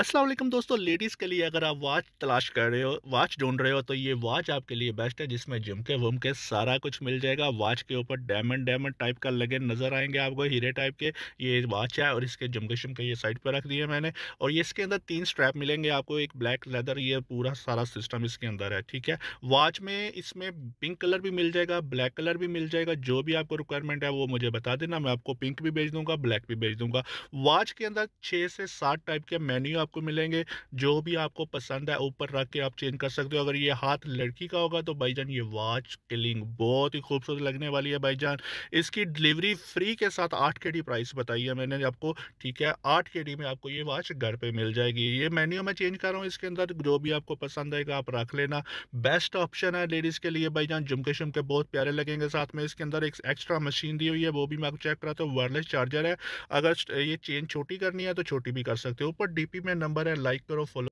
असलम दोस्तों लेडीज़ के लिए अगर आप वॉच तलाश कर रहे हो वॉच ढूंढ रहे हो तो ये वॉच आपके लिए बेस्ट है जिसमें झुमके वुमके सारा कुछ मिल जाएगा वॉच के ऊपर डायमंड डायमंड टाइप का लगे नज़र आएंगे आपको हीरे टाइप के ये वॉच है और इसके झुमके शुमके ये साइड पर रख दिए मैंने और ये इसके अंदर तीन स्ट्रैप मिलेंगे आपको एक ब्लैक लेदर ये पूरा सारा सिस्टम इसके अंदर है ठीक है वॉच में इसमें पिंक कलर भी मिल जाएगा ब्लैक कलर भी मिल जाएगा जो भी आपको रिक्वायरमेंट है वो मुझे बता देना मैं आपको पिंक भी भेज दूँगा ब्लैक भी भेज दूँगा वॉच के अंदर छः से सात टाइप के मेन्यू आपको मिलेंगे जो भी आपको पसंद है ऊपर रख के आप चेंज कर सकते हो अगर ये हाथ लड़की का होगा तो भाईजान ये वॉच किलिंग बहुत ही खूबसूरत लगने वाली है भाईजान इसकी डिलीवरी फ्री के साथ आठ के प्राइस बताई है मैंने आपको ठीक है आठ के में आपको ये वॉच घर पर मिल जाएगी ये मेन्यू मैं चेंज कर रहा हूँ इसके अंदर जो भी आपको पसंद आएगा आप रख लेना बेस्ट ऑप्शन है लेडीज़ के लिए भाईजान जुमके शुमके बहुत प्यारे लगेंगे साथ में इसके अंदर एक एक्स्ट्रा मशीन दी हुई है वो भी मैं आपको चेक कराता हूँ वायरलेस चार्जर है अगर ये चेन छोटी करनी है तो छोटी भी कर सकते हो ऊपर डीपी में नंबर है लाइक करो फॉलो